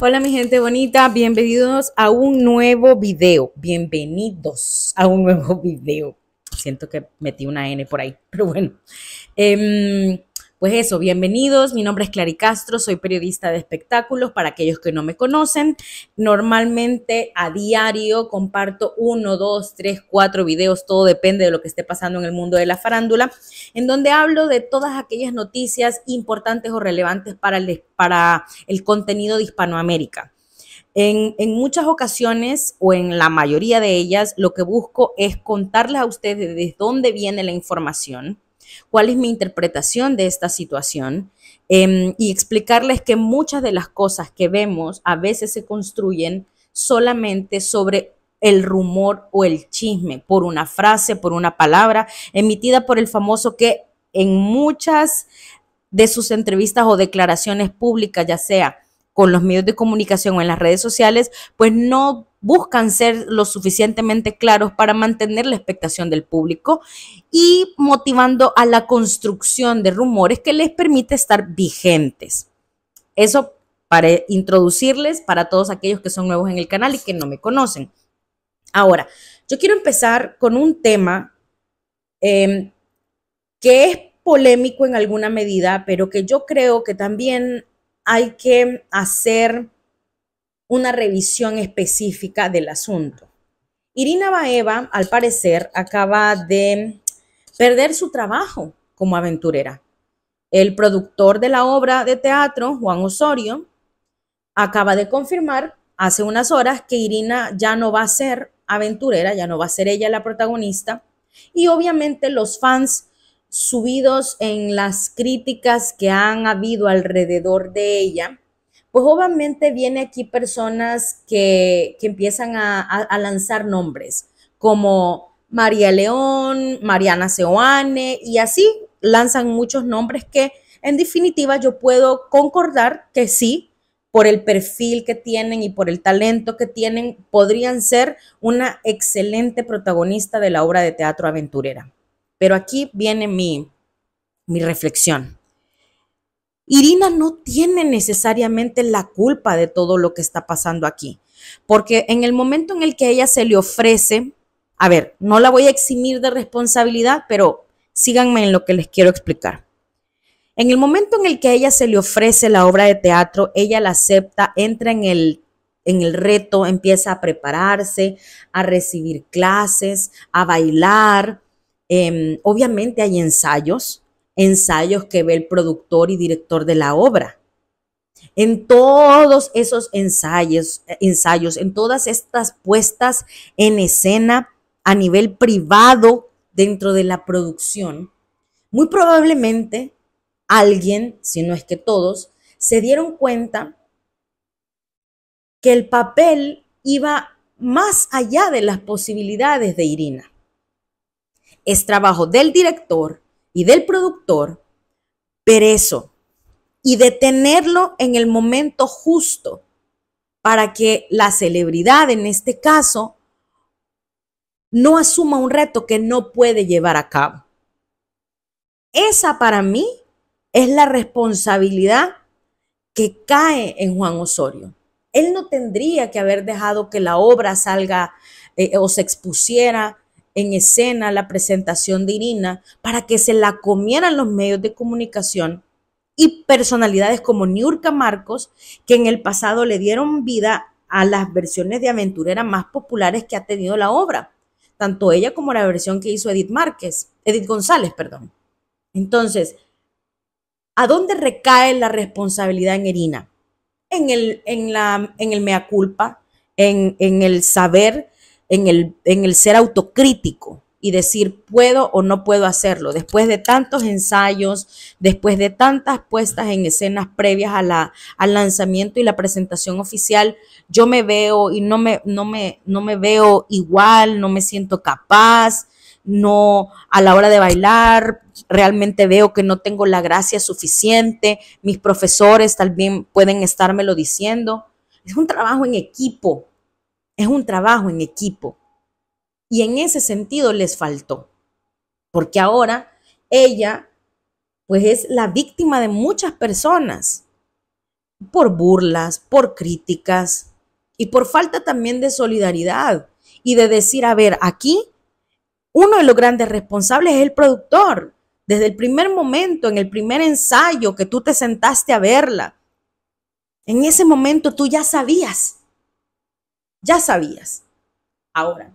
Hola mi gente bonita, bienvenidos a un nuevo video, bienvenidos a un nuevo video. Siento que metí una N por ahí, pero bueno. Em, pues eso, bienvenidos. Mi nombre es Clary Castro, soy periodista de espectáculos. Para aquellos que no me conocen, normalmente a diario comparto uno, dos, tres, cuatro videos, todo depende de lo que esté pasando en el mundo de la farándula, en donde hablo de todas aquellas noticias importantes o relevantes para el, para el contenido de Hispanoamérica. En, en, muchas ocasiones o en la mayoría de ellas, lo que busco es contarles a ustedes de dónde viene la información, cuál es mi interpretación de esta situación em, y explicarles que muchas de las cosas que vemos a veces se construyen solamente sobre el rumor o el chisme, por una frase, por una palabra emitida por el famoso que en muchas de sus entrevistas o declaraciones públicas, ya sea con los medios de comunicación o en las redes sociales, pues no buscan ser lo suficientemente claros para mantener la expectación del público y motivando a la construcción de rumores que les permite estar vigentes. Eso para introducirles para todos aquellos que son nuevos en el canal y que no me conocen. Ahora, yo quiero empezar con un tema em, que es polémico en alguna medida, pero que yo creo que también hay que hacer una revisión específica del asunto. Irina Baeva, al parecer, acaba de perder su trabajo como aventurera. El productor de la obra de teatro, Juan Osorio, acaba de confirmar hace unas horas que Irina ya no va a ser aventurera, ya no va a ser ella la protagonista. Y obviamente los fans subidos en las críticas que han habido alrededor de ella, pues, obviamente viene aquí personas que, empiezan a, lanzar nombres como María León, Mariana Seoane y así lanzan muchos nombres que en definitiva yo puedo concordar que sí, por el perfil que tienen y por el talento que tienen, podrían ser una excelente protagonista de la obra de teatro aventurera. Pero aquí viene mi reflexión. Irina no tiene necesariamente la culpa de todo lo que está pasando aquí, porque en el momento en el que ella se le ofrece, a ver, no la voy a eximir de responsabilidad, pero síganme en lo que les quiero explicar. En el momento en el que a ella se le ofrece la obra de teatro, ella la acepta, entra en el, reto, empieza a prepararse, a recibir clases, a bailar. Em, obviamente hay ensayos, ensayos que ve el productor y director de la obra. En todos esos ensayos, eh, ensayos, en todas estas puestas en escena a nivel privado dentro de la producción, muy probablemente alguien, si no es que todos, se dieron cuenta que el papel iba más allá de las posibilidades de Irina. Es trabajo del director, y del productor eso y detenerlo en el momento justo para que la celebridad, en este caso, no asuma un reto que no puede llevar a cabo. Esa para mí es la responsabilidad que cae en Juan Osorio. Él no tendría que haber dejado que la obra salga eh, o se expusiera en escena la presentación de Irina para que se la comieran los medios de comunicación y personalidades como Niurka Marcos, que en el pasado le dieron vida a las versiones de aventurera más populares que ha tenido la obra, tanto ella como la versión que hizo Edith Márquez, Edith González, perdón. Entonces, ¿a dónde recae la responsabilidad en Irina? En el, en la, en el mea culpa, en, en el saber en el, en el ser autocrítico y decir puedo o no puedo hacerlo. Después de tantos ensayos, después de tantas puestas en escenas previas a la, al lanzamiento y la presentación oficial, yo me veo y no me, no me, no me veo igual, no me siento capaz, no a la hora de bailar, realmente veo que no tengo la gracia suficiente, mis profesores también pueden estármelo diciendo. Es un trabajo en equipo, es un trabajo en equipo. Y en ese sentido les faltó, porque ahora ella pues es la víctima de muchas personas por burlas, por críticas y por falta también de solidaridad y de decir, a ver, aquí uno de los grandes responsables es el productor. Desde el primer momento, en el primer ensayo que tú te sentaste a verla, en ese momento tú ya sabías ya sabías. Ahora,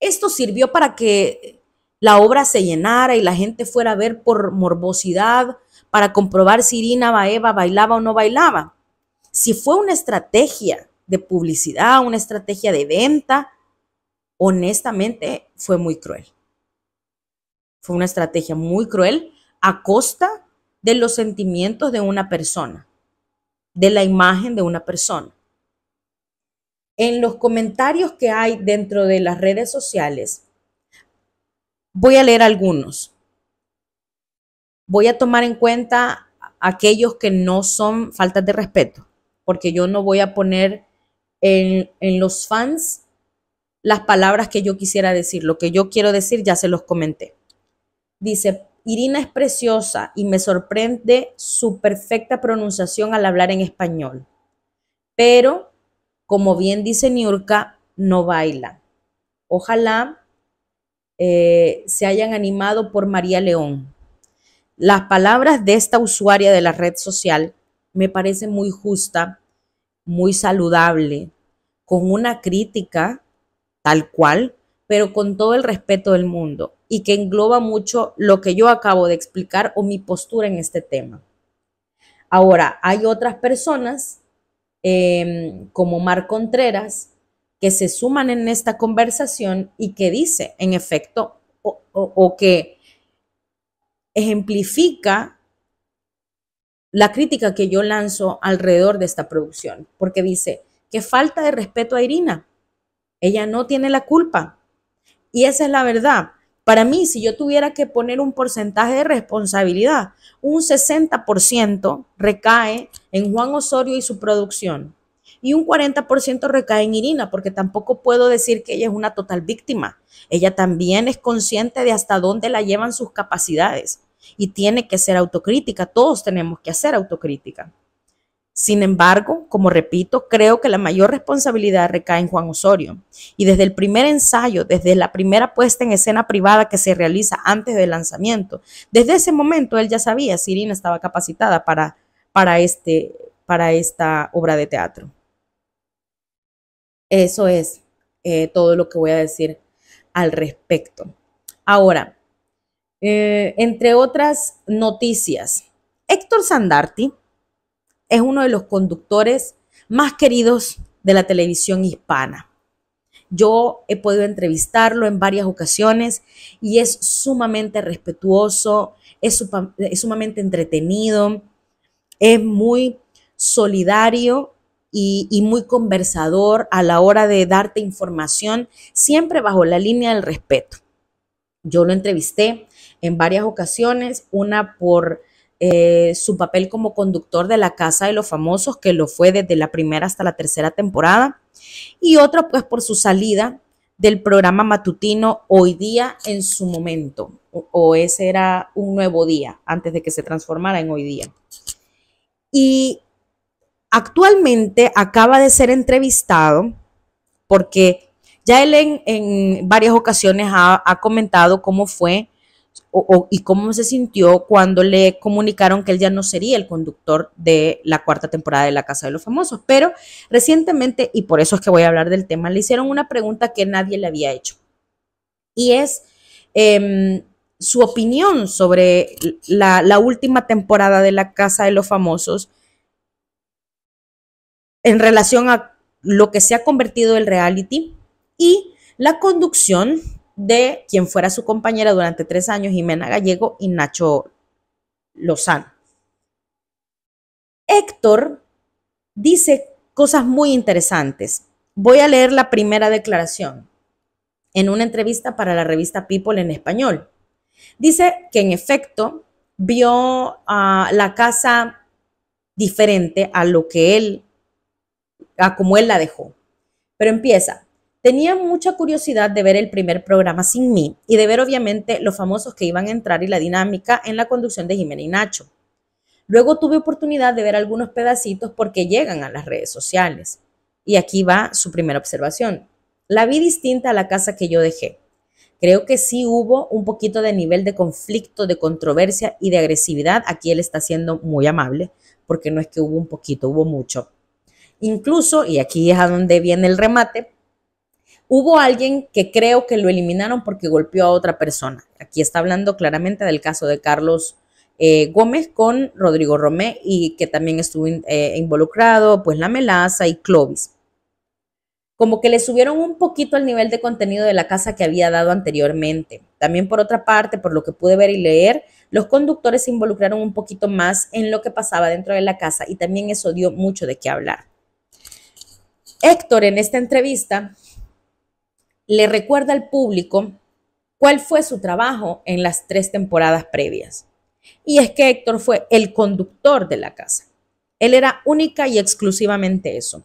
esto sirvió para que la obra se llenara y la gente fuera a ver por morbosidad, para comprobar si Irina Baeva bailaba o no bailaba. Si fue una estrategia de publicidad, una estrategia de venta, honestamente fue muy cruel. Fue una estrategia muy cruel a costa de los sentimientos de una persona, de la imagen de una persona en los comentarios que hay dentro de las redes sociales, voy a leer algunos. Voy a tomar en cuenta aquellos que no son faltas de respeto, porque yo no voy a poner en, en los fans las palabras que yo quisiera decir. Lo que yo quiero decir ya se los comenté. Dice, Irina es preciosa y me sorprende su perfecta pronunciación al hablar en español, pero como bien dice Niurka, no baila. Ojalá eh, se hayan animado por María León. Las palabras de esta usuaria de la red social me parecen muy justa, muy saludable, con una crítica tal cual, pero con todo el respeto del mundo y que engloba mucho lo que yo acabo de explicar o mi postura en este tema. Ahora, hay otras personas Em, como Mar Contreras, que se suman en esta conversación y que dice, en efecto, o, o que ejemplifica la crítica que yo lanzo alrededor de esta producción, porque dice, que falta de respeto a Irina, ella no tiene la culpa. Y esa es la verdad. Para mí, si yo tuviera que poner un porcentaje de responsabilidad, un 60% recae en Juan Osorio y su producción y un 40% recae en Irina, porque tampoco puedo decir que ella es una total víctima. Ella también es consciente de hasta dónde la llevan sus capacidades y tiene que ser autocrítica. Todos tenemos que hacer autocrítica. Sin embargo, como repito, creo que la mayor responsabilidad recae en Juan Osorio. Y desde el primer ensayo, desde la primera puesta en escena privada que se realiza antes del lanzamiento, desde ese momento él ya sabía si Irina estaba capacitada para, este, para esta obra de teatro. Eso es eh, todo lo que voy a decir al respecto. Ahora, eh, entre otras noticias, Héctor Sandarti, es uno de los conductores más queridos de la televisión hispana. Yo he podido entrevistarlo en varias ocasiones y es sumamente respetuoso, es, sumamente entretenido, es muy solidario y, muy conversador a la hora de darte información, siempre bajo la línea del respeto. Yo lo entrevisté en varias ocasiones, una por eh, su papel como conductor de La Casa de los Famosos, que lo fue desde la primera hasta la tercera temporada, y otro pues por su salida del programa matutino Hoy Día en su momento, o, ese era un nuevo día, antes de que se transformara en Hoy Día. Y actualmente acaba de ser entrevistado porque ya él en, varias ocasiones ha, comentado cómo fue y cómo se sintió cuando le comunicaron que él ya no sería el conductor de la cuarta temporada de La Casa de los Famosos. Pero recientemente, y por eso es que voy a hablar del tema, le hicieron una pregunta que nadie le había hecho. Y es em, su opinión sobre la, la última temporada de La Casa de los Famosos en relación a lo que se ha convertido el reality y la conducción de quien fuera su compañera durante tres años, Jimena Gallego y Nacho Lozano. Héctor dice cosas muy interesantes. Voy a leer la primera declaración en una entrevista para la revista People en español. Dice que en efecto vio a ah, la casa diferente a lo que él, a como él la dejó. Pero empieza, Tenía mucha curiosidad de ver el primer programa sin mí y de ver obviamente los famosos que iban a entrar y la dinámica en la conducción de Jimena y Nacho. Luego tuve oportunidad de ver algunos pedacitos porque llegan a las redes sociales. Y aquí va su primera observación. La vi distinta a la casa que yo dejé. Creo que sí hubo un poquito de nivel de conflicto, de controversia y de agresividad. Aquí él está siendo muy amable, porque no es que hubo un poquito, hubo mucho. Incluso, y aquí es a donde viene el remate, Hubo alguien que creo que lo eliminaron porque golpeó a otra persona. Aquí está hablando claramente del caso de Carlos eh, Gómez con Rodrigo Romé y que también estuvo eh, involucrado, pues la melaza y Clovis. Como que le subieron un poquito al nivel de contenido de la casa que había dado anteriormente. También por otra parte, por lo que pude ver y leer, los conductores se involucraron un poquito más en lo que pasaba dentro de la casa y también eso dio mucho de qué hablar. Héctor en esta entrevista le recuerda al público cuál fue su trabajo en las tres temporadas previas. Y es que Héctor fue el conductor de la casa. Él era única y exclusivamente eso.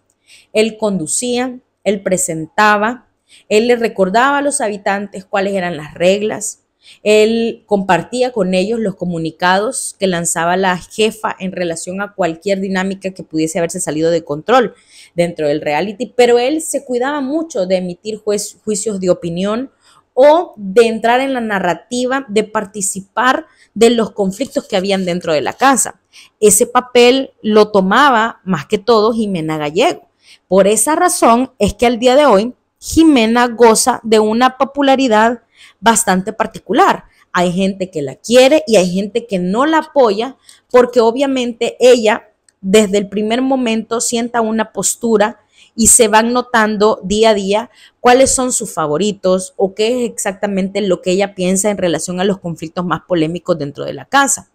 Él conducía, él presentaba, él le recordaba a los habitantes cuáles eran las reglas, él compartía con ellos los comunicados que lanzaba la jefa en relación a cualquier dinámica que pudiese haberse salido de control dentro del reality, pero él se cuidaba mucho de emitir juicios de opinión o de entrar en la narrativa, de participar de los conflictos que habían dentro de la casa. Ese papel lo tomaba más que todo Jimena Gallego. Por esa razón es que al día de hoy Jimena goza de una popularidad bastante particular. Hay gente que la quiere y hay gente que no la apoya porque obviamente ella desde el primer momento sienta una postura y se van notando día a día cuáles son sus favoritos o qué es exactamente lo que ella piensa en relación a los conflictos más polémicos dentro de la casa.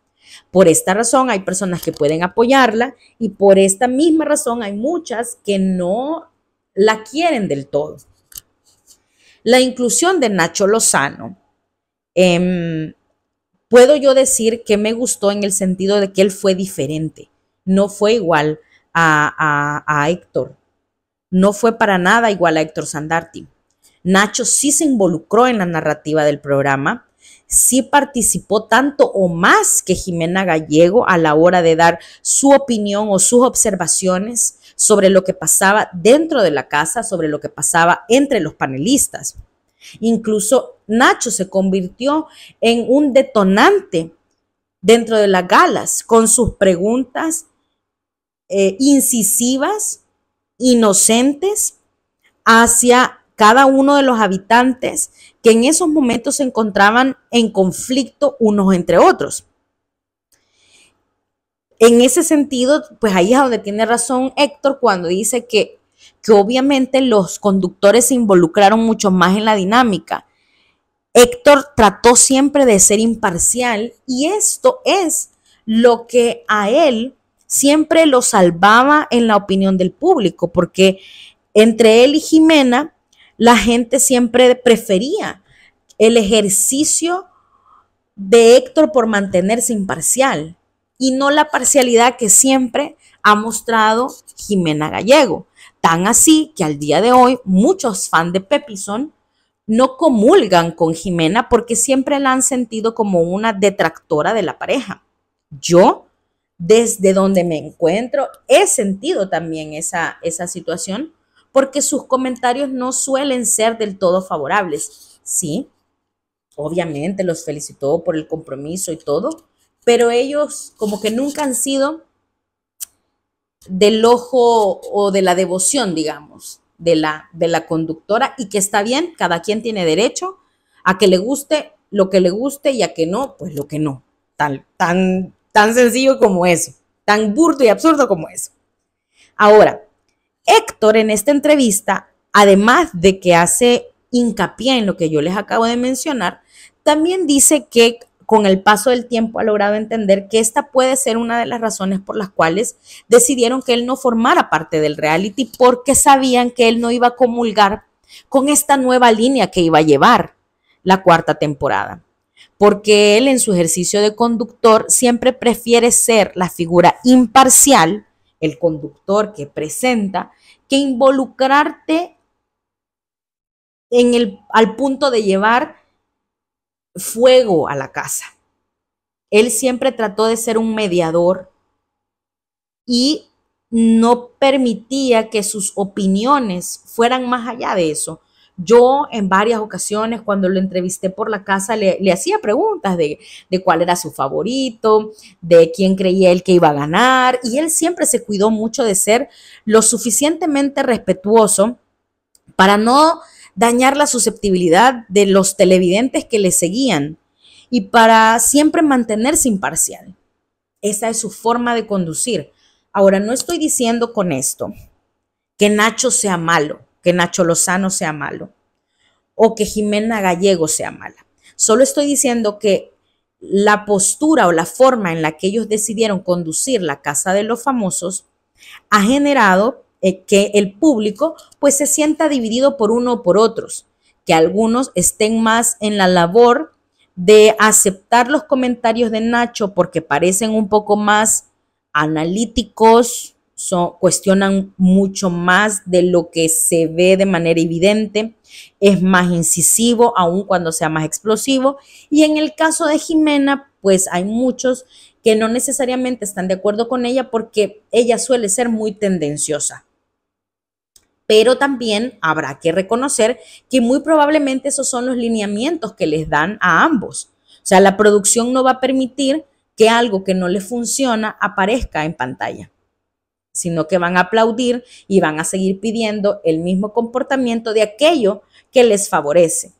Por esta razón hay personas que pueden apoyarla y por esta misma razón hay muchas que no la quieren del todo la inclusión de Nacho Lozano. Em, puedo yo decir que me gustó en el sentido de que él fue diferente, no fue igual a, a Héctor, no fue para nada igual a Héctor Sandarti. Nacho sí se involucró en la narrativa del programa, sí participó tanto o más que Jimena Gallego a la hora de dar su opinión o sus observaciones sobre lo que pasaba dentro de la casa, sobre lo que pasaba entre los panelistas. Incluso Nacho se convirtió en un detonante dentro de las galas con sus preguntas eh, incisivas, inocentes, hacia cada uno de los habitantes que en esos momentos se encontraban en conflicto unos entre otros. En ese sentido, pues ahí es donde tiene razón Héctor cuando dice que, que obviamente los conductores se involucraron mucho más en la dinámica. Héctor trató siempre de ser imparcial y esto es lo que a él siempre lo salvaba en la opinión del público, porque entre él y Jimena la gente siempre prefería el ejercicio de Héctor por mantenerse imparcial y no la parcialidad que siempre ha mostrado Jimena Gallego. Tan así que al día de hoy muchos fans de son no comulgan con Jimena porque siempre la han sentido como una detractora de la pareja. Yo, desde donde me encuentro, he sentido también esa, esa situación porque sus comentarios no suelen ser del todo favorables. Sí, obviamente los felicitó por el compromiso y todo, pero ellos como que nunca han sido del ojo o de la devoción, digamos, de la, de la conductora y que está bien, cada quien tiene derecho a que le guste lo que le guste y a que no, pues lo que no. Tan, tan, tan sencillo como eso, tan burdo y absurdo como eso. Ahora, Héctor en esta entrevista, además de que hace hincapié en lo que yo les acabo de mencionar, también dice que con el paso del tiempo ha logrado entender que esta puede ser una de las razones por las cuales decidieron que él no formara parte del reality porque sabían que él no iba a comulgar con esta nueva línea que iba a llevar la cuarta temporada. Porque él en su ejercicio de conductor siempre prefiere ser la figura imparcial, el conductor que presenta, que involucrarte en el, al punto de llevar fuego a la casa. Él siempre trató de ser un mediador y no permitía que sus opiniones fueran más allá de eso. Yo en varias ocasiones cuando lo entrevisté por la casa le, hacía preguntas de, de, cuál era su favorito, de quién creía él que iba a ganar y él siempre se cuidó mucho de ser lo suficientemente respetuoso para no dañar la susceptibilidad de los televidentes que le seguían y para siempre mantenerse imparcial. Esa es su forma de conducir. Ahora, no estoy diciendo con esto que Nacho sea malo, que Nacho Lozano sea malo o que Jimena Gallego sea mala. Solo estoy diciendo que la postura o la forma en la que ellos decidieron conducir la Casa de los Famosos ha generado eh, que el público pues se sienta dividido por uno o por otros, que algunos estén más en la labor de aceptar los comentarios de Nacho porque parecen un poco más analíticos, cuestionan mucho más de lo que se ve de manera evidente, es más incisivo, aun cuando sea más explosivo. Y en el caso de Jimena, pues hay muchos que no necesariamente están de acuerdo con ella porque ella suele ser muy tendenciosa pero también habrá que reconocer que muy probablemente esos son los lineamientos que les dan a ambos. O sea, la producción no va a permitir que algo que no les funciona aparezca en pantalla, sino que van a aplaudir y van a seguir pidiendo el mismo comportamiento de aquello que les favorece.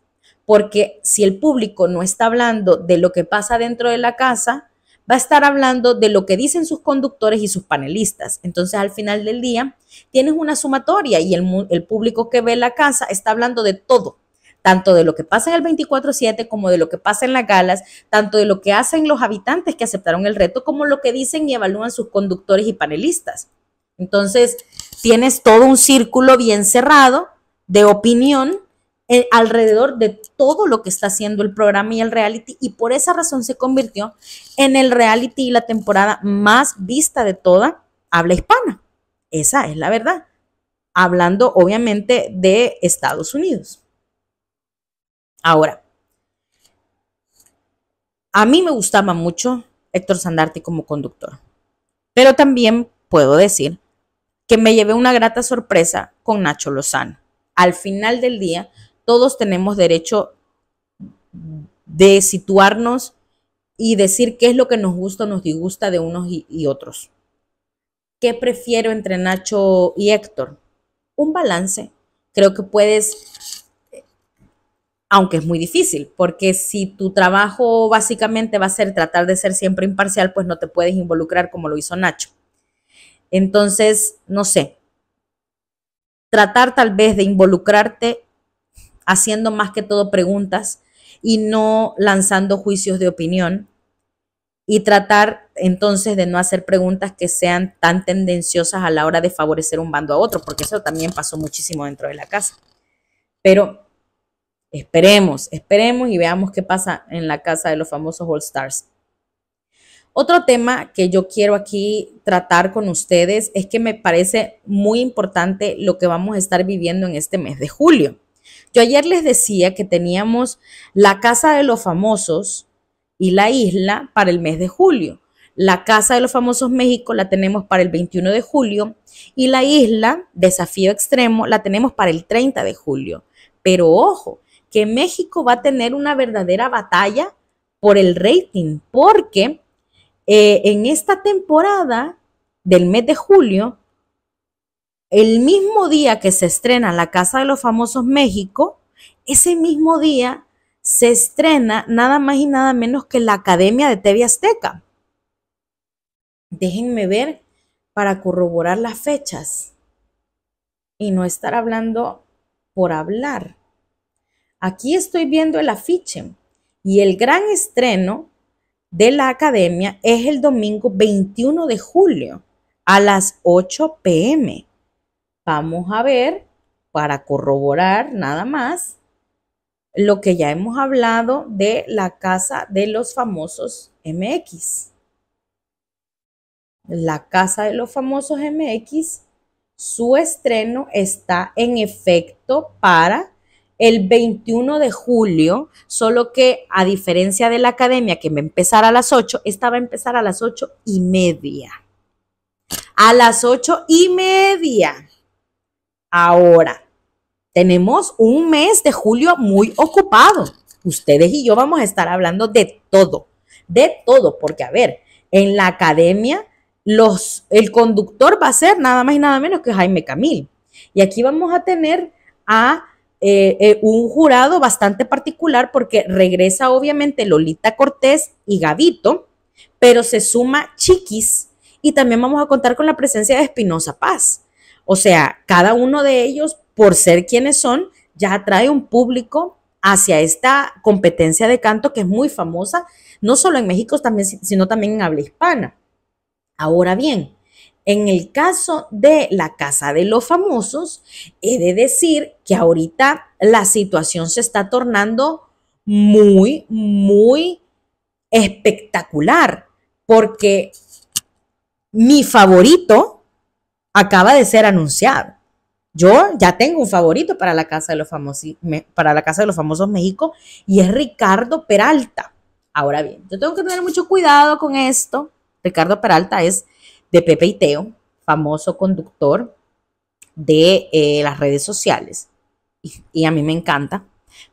Porque si el público no está hablando de lo que pasa dentro de la casa, va a estar hablando de lo que dicen sus conductores y sus panelistas. Entonces, al final del día, tienes una sumatoria y el, público que ve la casa está hablando de todo, tanto de lo que pasa en el 24-7 como de lo que pasa en las galas, tanto de lo que hacen los habitantes que aceptaron el reto como lo que dicen y evalúan sus conductores y panelistas. Entonces, tienes todo un círculo bien cerrado de opinión eh, alrededor de todo lo que está haciendo el programa y el reality y por esa razón se convirtió en el reality y la temporada más vista de toda habla hispana. Esa es la verdad. Hablando obviamente de Estados Unidos. Ahora, a mí me gustaba mucho Héctor Sandarte como conductor, pero también puedo decir que me llevé una grata sorpresa con Nacho Lozano. Al final del día, todos tenemos derecho de situarnos y decir qué es lo que nos gusta o nos disgusta de unos y, otros. ¿Qué prefiero entre Nacho y Héctor? Un balance. Creo que puedes, aunque es muy difícil, porque si tu trabajo básicamente va a ser tratar de ser siempre imparcial, pues no te puedes involucrar como lo hizo Nacho. Entonces, no sé, tratar tal vez de involucrarte haciendo más que todo preguntas y no lanzando juicios de opinión y tratar entonces de no hacer preguntas que sean tan tendenciosas a la hora de favorecer un bando a otro, porque eso también pasó muchísimo dentro de la casa. Pero esperemos, esperemos y veamos qué pasa en la casa de los famosos All Stars. Otro tema que yo quiero aquí tratar con ustedes es que me parece muy importante lo que vamos a estar viviendo en este mes de julio. Yo ayer les decía que teníamos la Casa de los Famosos y la isla para el mes de julio. La Casa de los Famosos México la tenemos para el 21 de julio y la isla Desafío Extremo la tenemos para el 30 de julio. Pero ojo, que México va a tener una verdadera batalla por el rating, porque eh, en esta temporada del mes de julio el mismo día que se estrena La Casa de los Famosos México, ese mismo día se estrena nada más y nada menos que la Academia de TV Azteca. Déjenme ver para corroborar las fechas y no estar hablando por hablar. Aquí estoy viendo el afiche y el gran estreno de la academia es el domingo 21 de julio a las 8 pm vamos a ver para corroborar nada más lo que ya hemos hablado de la casa de los famosos MX. La casa de los famosos MX, su estreno está en efecto para el 21 de julio, solo que a diferencia de la academia que va a empezar a las 8, esta va a empezar a las 8 y media. A las 8 y media Ahora, tenemos un mes de julio muy ocupado. Ustedes y yo vamos a estar hablando de todo, de todo, porque a ver, en la academia los, el conductor va a ser nada más y nada menos que Jaime Camil. Y aquí vamos a tener a eh, eh, un jurado bastante particular porque regresa obviamente Lolita Cortés y Gavito, pero se suma Chiquis y también vamos a contar con la presencia de Espinosa Paz. O sea, cada uno de ellos, por ser quienes son, ya atrae un público hacia esta competencia de canto que es muy famosa, no solo en México, también, sino también en habla hispana. Ahora bien, en el caso de la Casa de los Famosos, he de decir que ahorita la situación se está tornando muy, muy espectacular, porque mi favorito, acaba de ser anunciado. Yo ya tengo un favorito para la Casa de los Famosos, para la Casa de los Famosos México y es Ricardo Peralta. Ahora bien, yo tengo que tener mucho cuidado con esto. Ricardo Peralta es de Pepe y Teo, famoso conductor de eh, las redes sociales y a mí me encanta.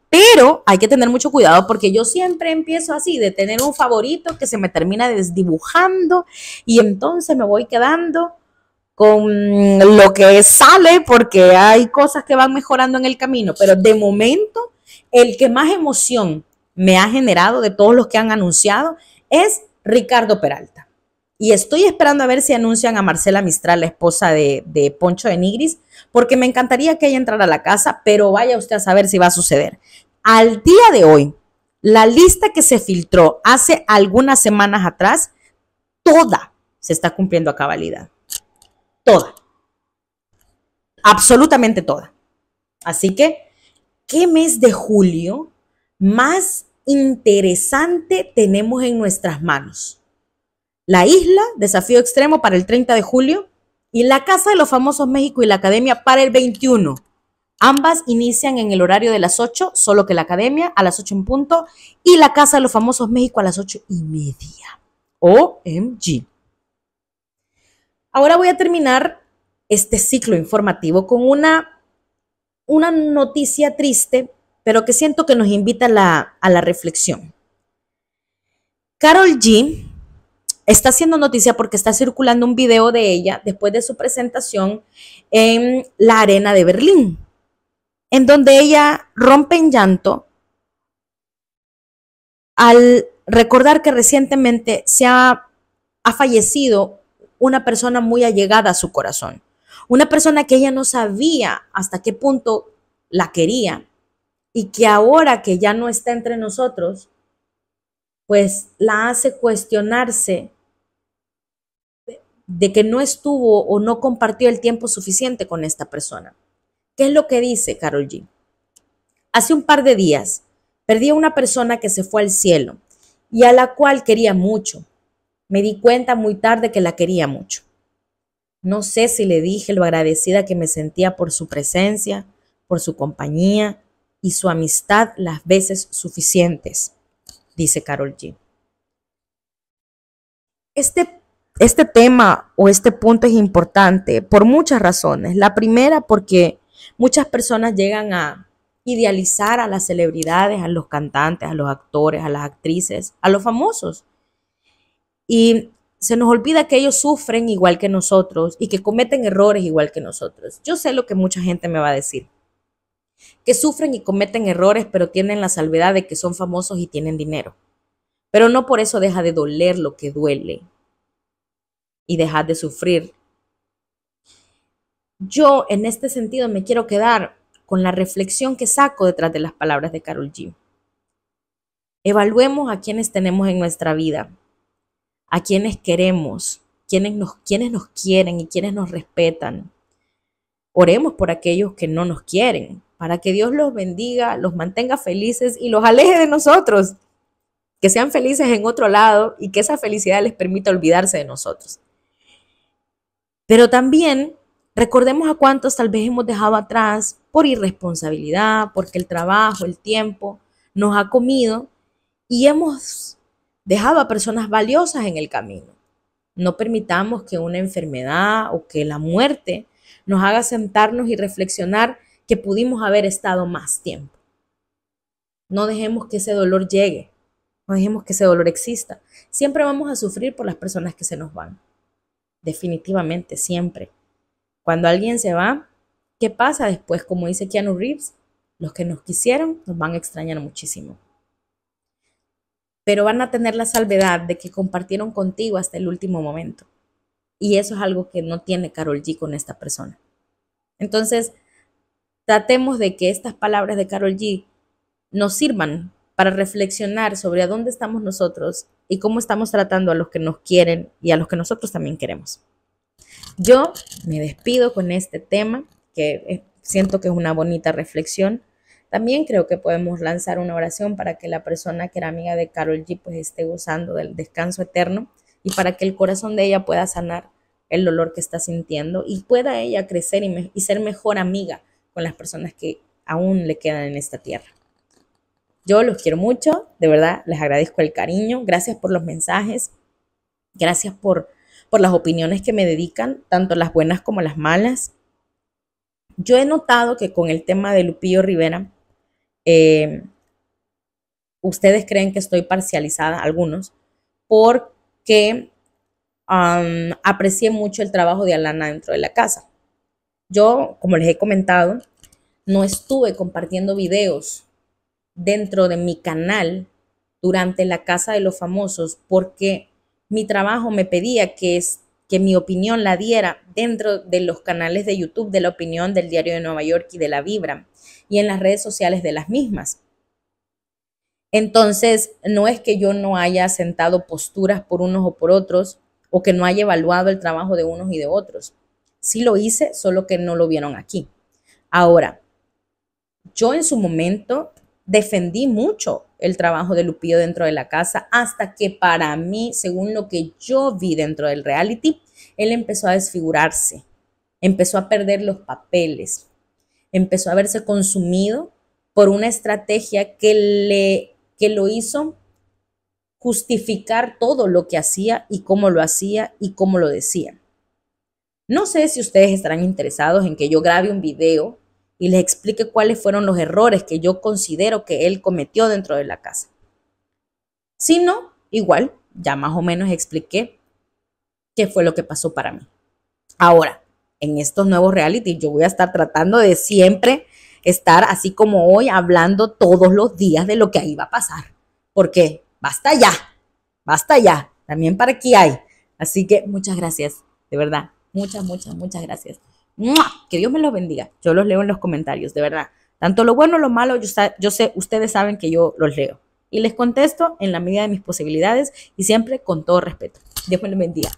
Pero hay que tener mucho cuidado porque yo siempre empiezo así, de tener un favorito que se me termina desdibujando y entonces me voy quedando con lo que sale, porque hay cosas que van mejorando en el camino, pero de momento el que más emoción me ha generado de todos los que han anunciado es Ricardo Peralta. Y estoy esperando a ver si anuncian a Marcela Mistral, la esposa de, Poncho de Nigris, porque me encantaría que ella entrara a la casa, pero vaya usted a saber si va a suceder. Al día de hoy, la lista que se filtró hace algunas semanas atrás, toda se está cumpliendo a cabalidad. Toda. Absolutamente toda. Así que, ¿qué mes de julio más interesante tenemos en nuestras manos? La isla, desafío extremo para el 30 de julio, y la Casa de los Famosos México y la Academia para el 21. Ambas inician en el horario de las 8, solo que la Academia a las 8 en punto y la Casa de los Famosos México a las 8 y media. OMG. Ahora voy a terminar este ciclo informativo con una, una noticia triste, pero que siento que nos invita a la, reflexión. Carol G está haciendo noticia porque está circulando un video de ella después de su presentación en la arena de Berlín, en donde ella rompe en llanto al recordar que recientemente se ha, ha fallecido una persona muy allegada a su corazón, una persona que ella no sabía hasta qué punto la quería y que ahora que ya no está entre nosotros, pues la hace cuestionarse de que no estuvo o no compartió el tiempo suficiente con esta persona. ¿Qué es lo que dice Carol G? Hace un par de días perdí a una persona que se fue al cielo y a la cual quería mucho. Me di cuenta muy tarde que la quería mucho. No sé si le dije lo agradecida que me sentía por su presencia, por su compañía y su amistad las veces suficientes, dice Carol G. Este, este tema o este punto es importante por muchas razones. La primera porque muchas personas llegan a idealizar a las celebridades, a los cantantes, a los actores, a las actrices, a los famosos y se nos olvida que ellos sufren igual que nosotros y que cometen errores igual que nosotros. Yo sé lo que mucha gente me va a decir, que sufren y cometen errores, pero tienen la salvedad de que son famosos y tienen dinero. Pero no por eso deja de doler lo que duele y dejar de sufrir. Yo en este sentido me quiero quedar con la reflexión que saco detrás de las palabras de Carol G. Evaluemos a quienes tenemos en nuestra vida, a quienes queremos, quienes nos, quienes nos quieren y quienes nos respetan. Oremos por aquellos que no nos quieren, para que Dios los bendiga, los mantenga felices y los aleje de nosotros. Que sean felices en otro lado y que esa felicidad les permita olvidarse de nosotros. Pero también recordemos a cuántos tal vez hemos dejado atrás por irresponsabilidad, porque el trabajo, el tiempo nos ha comido y hemos Dejaba personas valiosas en el camino. No permitamos que una enfermedad o que la muerte nos haga sentarnos y reflexionar que pudimos haber estado más tiempo. No dejemos que ese dolor llegue, no dejemos que ese dolor exista. Siempre vamos a sufrir por las personas que se nos van. Definitivamente, siempre. Cuando alguien se va, ¿qué pasa después? Como dice Keanu Reeves, los que nos quisieron nos van a extrañar muchísimo pero van a tener la salvedad de que compartieron contigo hasta el último momento. Y eso es algo que no tiene Carol G con esta persona. Entonces, tratemos de que estas palabras de Carol G nos sirvan para reflexionar sobre a dónde estamos nosotros y cómo estamos tratando a los que nos quieren y a los que nosotros también queremos. Yo me despido con este tema, que eh, siento que es una bonita reflexión también creo que podemos lanzar una oración para que la persona que era amiga de Carol G pues esté gozando del descanso eterno y para que el corazón de ella pueda sanar el dolor que está sintiendo y pueda ella crecer y, ser mejor amiga con las personas que aún le quedan en esta tierra. Yo los quiero mucho, de verdad, les agradezco el cariño, gracias por los mensajes, gracias por, por las opiniones que me dedican, tanto las buenas como las malas. Yo he notado que con el tema de Lupillo Rivera, Em, ustedes creen que estoy parcializada, algunos, porque aprecié mucho el trabajo de Alana dentro de la casa. Yo, como les he comentado, no estuve compartiendo videos dentro de mi canal durante la casa de los famosos porque mi trabajo me pedía que es, que mi opinión la diera dentro de los canales de YouTube de la opinión del Diario de Nueva York y de la Vibra y en las redes sociales de las mismas. Entonces, no es que yo no haya sentado posturas por unos o por otros o que no haya evaluado el trabajo de unos y de otros. Sí lo hice, solo que no lo vieron aquí. Ahora, yo en su momento defendí mucho el trabajo de Lupillo dentro de la casa hasta que para mí, según lo que yo vi dentro del reality, él empezó a desfigurarse, empezó a perder los papeles, empezó a verse consumido por una estrategia que, le, que lo hizo justificar todo lo que hacía y cómo lo hacía y cómo lo decía. No sé si ustedes estarán interesados en que yo grabe un video y les explique cuáles fueron los errores que yo considero que él cometió dentro de la casa. Si no, igual, ya más o menos expliqué qué fue lo que pasó para mí. Ahora, en estos nuevos reality, yo voy a estar tratando de siempre estar así como hoy, hablando todos los días de lo que ahí va a pasar. Porque basta ya, basta ya. También para aquí hay. Así que muchas gracias, de verdad. Muchas, muchas, muchas gracias. Que Dios me los bendiga. Yo los leo en los comentarios, de verdad. Tanto lo bueno, lo malo, yo, yo sé, ustedes saben que yo los leo. Y les contesto en la medida de mis posibilidades y siempre con todo respeto. Dios me los bendiga.